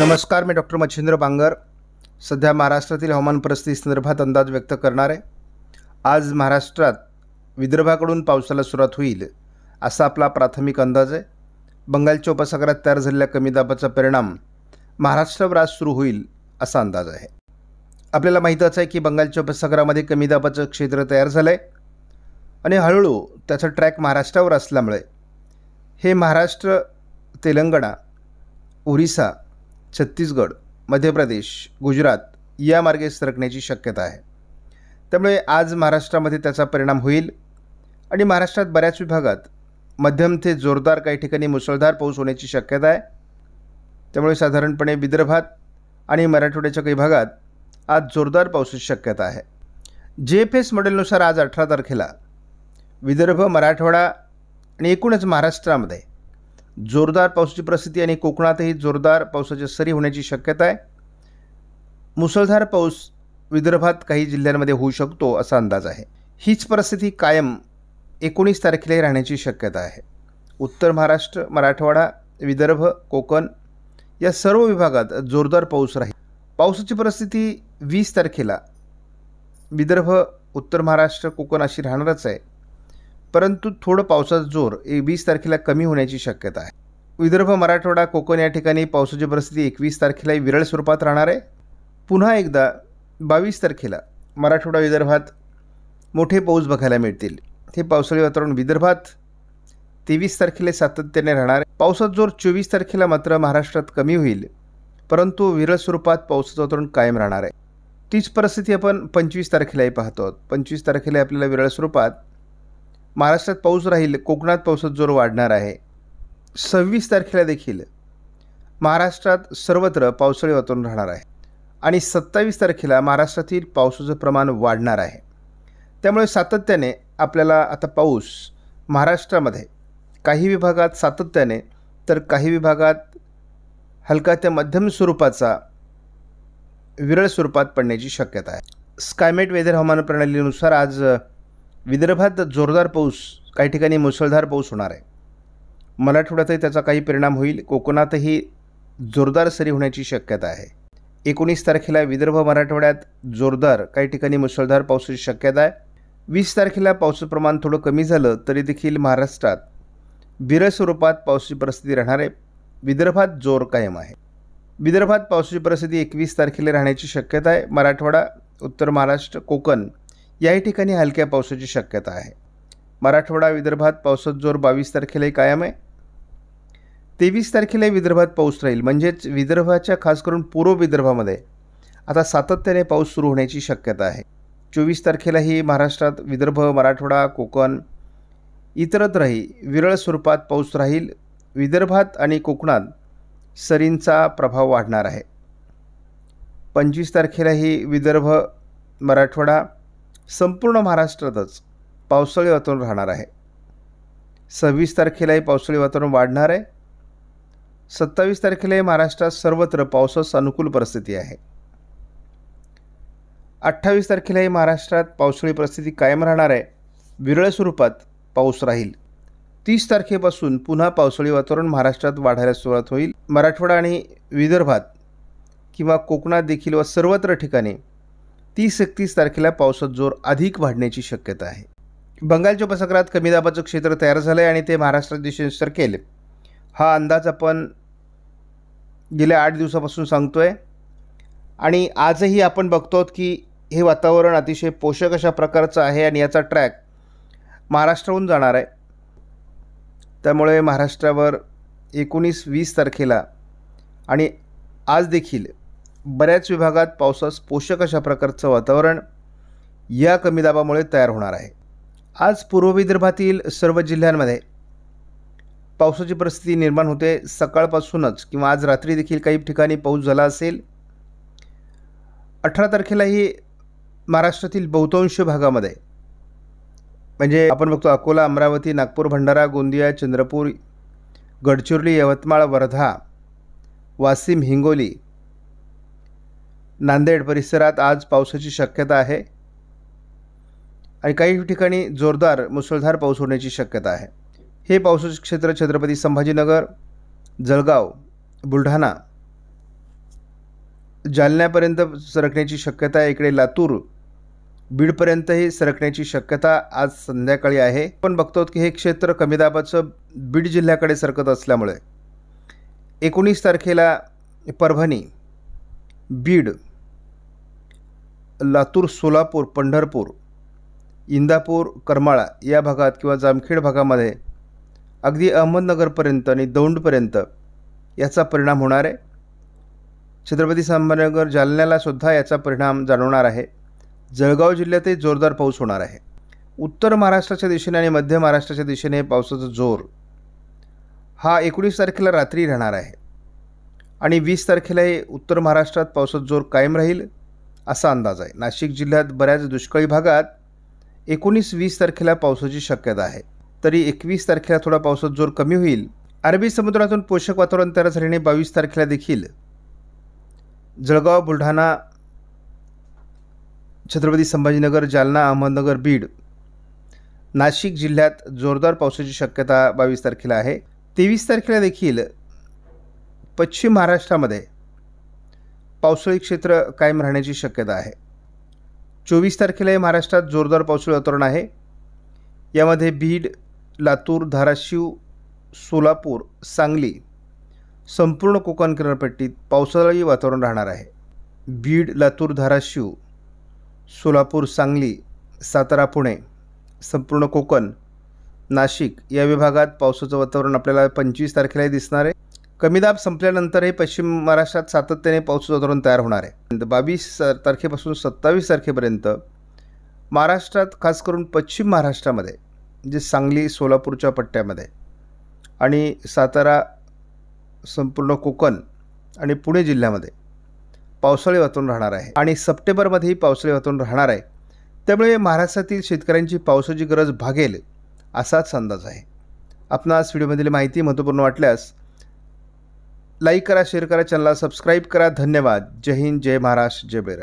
नमस्कार मी डॉक्टर मच्छिंद्र बांगर सध्या महाराष्ट्रातील हवामान परिस्थिती संदर्भात अंदाज व्यक्त करणार आहे आज महाराष्ट्रात विदर्भाकडून पावसाला सुरुवात होईल असा आपला प्राथमिक अंदाज आहे बंगालच्या उपसागरात तयार झालेल्या कमी दाबाचा परिणाम महाराष्ट्रावर आज सुरू होईल असा अंदाज आहे आपल्याला माहीतच आहे की बंगालच्या उपसागरामध्ये कमी दाबाचं क्षेत्र तयार झालं आहे आणि हळूहळू त्याचा ट्रॅक महाराष्ट्रावर असल्यामुळे हे महाराष्ट्र तेलंगणा ओरिसा छत्तीसगड मध्य प्रदेश गुजरात या मार्गे सरकण्याची शक्यता आहे त्यामुळे आज महाराष्ट्रामध्ये त्याचा परिणाम होईल आणि महाराष्ट्रात बऱ्याच विभागात मध्यम ते जोरदार काही ठिकाणी मुसळधार पाऊस होण्याची शक्यता आहे त्यामुळे साधारणपणे विदर्भात आणि मराठवाड्याच्या काही भागात आज जोरदार पाऊसची शक्यता आहे जे एफ एस मॉडेलनुसार आज अठरा तारखेला विदर्भ मराठवाडा आणि एकूणच महाराष्ट्रामध्ये जोरदार पावसाची परिस्थिती आणि कोकणातही जोरदार पावसाच्या सरी होण्याची शक्यता आहे मुसळधार पाऊस विदर्भात काही जिल्ह्यांमध्ये होऊ शकतो असा अंदाज आहे हीच परिस्थिती कायम एकोणीस तारखेलाही राहण्याची शक्यता आहे उत्तर महाराष्ट्र मराठवाडा विदर्भ कोकण या सर्व विभागात जोरदार पाऊस राहील पावसाची परिस्थिती वीस तारखेला विदर्भ उत्तर महाराष्ट्र कोकण अशी राहणारच आहे परंतु थोडं पावसाचा जोर वीस तारखेला कमी होण्याची शक्यता आहे विदर्भ मराठवाडा कोकण या ठिकाणी पावसाची परिस्थिती एकवीस तारखेला विरळ स्वरूपात राहणार आहे पुन्हा एकदा बावीस तारखेला मराठवाडा विदर्भात मोठे पाऊस बघायला मिळतील हे पावसाळी वातावरण विदर्भात तेवीस तारखेला सातत्याने राहणार आहे पावसाचा जोर चोवीस तारखेला मात्र महाराष्ट्रात कमी होईल परंतु विरळ स्वरूपात पावसाचं वातावरण कायम राहणार आहे तीच परिस्थिती आपण पंचवीस तारखेलाही पाहतो पंचवीस तारखेला आपल्याला विरळ स्वरूपात महाराष्ट्रात पाऊस राहील कोकणात पावसात जोर वाढणार आहे सव्वीस तारखेला देखील महाराष्ट्रात सर्वत्र पावसाळी वातावरण राहणार आहे आणि सत्तावीस तारखेला महाराष्ट्रातील पावसाचं प्रमाण वाढणार आहे त्यामुळे सातत्याने आपल्याला आता पाऊस महाराष्ट्रामध्ये काही विभागात सातत्याने तर काही विभागात हलका ते मध्यम स्वरूपाचा विरळ स्वरूपात पडण्याची शक्यता आहे स्कायमेट वेदर हवामान प्रणालीनुसार आज विदर्भात जोरदार पाऊस काही ठिकाणी मुसळधार पाऊस होणार आहे मराठवाड्यातही त्याचा काही परिणाम होईल कोकणातही जोरदार सरी होण्याची शक्यता आहे एकोणीस तारखेला विदर्भ मराठवाड्यात जोरदार काही ठिकाणी मुसळधार पावसाची शक्यता आहे वीस तारखेला पावसाचं प्रमाण थोडं कमी झालं तरी देखील महाराष्ट्रात विरळ स्वरूपात पावसाची परिस्थिती राहणार आहे विदर्भात जोर कायम आहे विदर्भात पावसाची परिस्थिती एकवीस तारखेला राहण्याची शक्यता आहे मराठवाडा उत्तर महाराष्ट्र कोकण याही ठिकाणी हलक्या पावसाची शक्यता आहे मराठवाडा विदर्भात पावसात जोर बावीस तारखेलाही कायम आहे तेवीस तारखेला विदर्भात पाऊस राहील म्हणजेच विदर्भाच्या खास करून पूर्व विदर्भामध्ये आता सातत्याने पाऊस सुरू होण्याची शक्यता आहे चोवीस तारखेलाही महाराष्ट्रात विदर्भ मराठवाडा कोकण इतरत्रही विरळ स्वरूपात पाऊस राहील विदर्भात आणि कोकणात सरींचा प्रभाव वाढणार आहे पंचवीस तारखेलाही विदर्भ मराठवाडा संपूर्ण महाराष्ट्रातच पावसाळी वातावरण राहणार आहे सव्वीस तारखेलाही पावसाळी वातावरण वाढणार आहे सत्तावीस तारखेलाही महाराष्ट्रात सर्वत्र पावसास अनुकूल परिस्थिती आहे अठ्ठावीस तारखेलाही महाराष्ट्रात पावसाळी परिस्थिती कायम राहणार आहे विरळ स्वरूपात पाऊस राहील तीस तारखेपासून पुन्हा पावसाळी वातावरण महाराष्ट्रात वाढायला सुरुवात होईल मराठवाडा आणि विदर्भात किंवा कोकणात देखील व सर्वत्र ठिकाणी तीस एकतीस तारखेला पावसात जोर अधिक वाढण्याची शक्यता आहे बंगालच्या उपसागरात कमी दाबाचं क्षेत्र तयार झालं आहे आणि ते महाराष्ट्रात दिशेने सरकेल हा अंदाज आपण गेल्या आठ दिवसापासून सांगतो आहे आणि आजही आपण बघतो की हे वातावरण अतिशय पोषक अशा प्रकारचं आहे आणि याचा ट्रॅक महाराष्ट्राहून जाणार आहे त्यामुळे महाराष्ट्रावर एकोणीस वीस तारखेला आणि आज देखील बऱ्याच विभागात पावसास पोषक अशा प्रकारचं वातावरण या कमी दाबामुळे तयार होणार आहे आज पूर्व विदर्भातील सर्व जिल्ह्यांमध्ये पावसाची परिस्थिती निर्माण होते सकाळपासूनच किंवा आज रात्री देखील काही ठिकाणी पाऊस झाला असेल अठरा तारखेलाही महाराष्ट्रातील बहुतांश भागामध्ये म्हणजे आपण बघतो अकोला अमरावती नागपूर भंडारा गोंदिया चंद्रपूर गडचिरोली यवतमाळ वर्धा वाशिम हिंगोली नांदेड परिसरात आज पावसाची शक्यता आहे आणि काही ठिकाणी जोरदार मुसळधार पाऊस होण्याची शक्यता आहे हे पावसाचे क्षेत्र छत्रपती संभाजीनगर जळगाव बुलढाणा जालन्यापर्यंत सरकण्याची शक्यता आहे इकडे लातूर बीडपर्यंतही सरकण्याची शक्यता आज संध्याकाळी आहे पण बघतो की हे क्षेत्र कमी दाबाचं बीड जिल्ह्याकडे सरकत असल्यामुळे एकोणीस तारखेला परभणी बीड लातूर सोलापूर पंढरपूर इंदापूर करमाळा या भागात किंवा जामखेड भागामध्ये अगदी अहमदनगरपर्यंत आणि दौंडपर्यंत याचा परिणाम होणार आहे छत्रपती संभाजीनगर जालन्यालासुद्धा याचा परिणाम जाणवणार आहे जळगाव जिल्ह्यातही जोरदार पाऊस होणार आहे उत्तर महाराष्ट्राच्या दिशेने आणि मध्य महाराष्ट्राच्या दिशेने पावसाचा जोर हा एकोणीस तारखेला रात्री राहणार आहे आणि वीस तारखेलाही उत्तर महाराष्ट्रात पावसाचा जोर कायम राहील असा अंदाज आहे नाशिक जिल्ह्यात बऱ्याच दुष्काळी भागात एकोणीस वीस तारखेला पावसाची शक्यता आहे तरी एकवीस तारखेला थोडा पावसात जोर कमी होईल अरबी समुद्रातून पोषक वातावरण तयार झाल्याने बावीस तारखेला देखील जळगाव बुलढाणा छत्रपती संभाजीनगर जालना अहमदनगर बीड नाशिक जिल्ह्यात जोरदार पावसाची शक्यता बावीस तारखेला आहे तेवीस तारखेला देखील पश्चिम महाराष्ट्रामध्ये पावसाळी क्षेत्र कायम राहण्याची शक्यता आहे चोवीस तारखेलाही महाराष्ट्रात जोरदार पावसाळी वातावरण आहे यामध्ये बीड लातूर धाराशिव सोलापूर सांगली संपूर्ण कोकण किनारपट्टीत पावसाळी वातावरण राहणार आहे बीड लातूर धाराशिव सोलापूर सांगली सातारा पुणे संपूर्ण कोकण नाशिक या विभागात पावसाचं वातावरण आपल्याला पंचवीस तारखेलाही दिसणार आहे कमीदाब संपल्यानंतरही पश्चिम महाराष्ट्रात सातत्याने पाऊस धोरण तयार होणार आहे बावीस तारखेपासून सत्तावीस तारखेपर्यंत महाराष्ट्रात खास करून पश्चिम महाराष्ट्रामध्ये जे सांगली सोलापूरच्या पट्ट्यामध्ये आणि सातारा संपूर्ण कोकण आणि पुणे जिल्ह्यामध्ये पावसाळी वातावरण राहणार आहे आणि सप्टेंबरमध्येही पावसाळी वातावरण राहणार आहे त्यामुळे महाराष्ट्रातील शेतकऱ्यांची पावसाची गरज भागेल असाच अंदाज आहे आपणास व्हिडिओमधील माहिती महत्त्वपूर्ण वाटल्यास लाईक करा शेअर करा चॅनलला सबस्क्राईब करा धन्यवाद जय हिंद जय महाराष्ट्र जय बैराज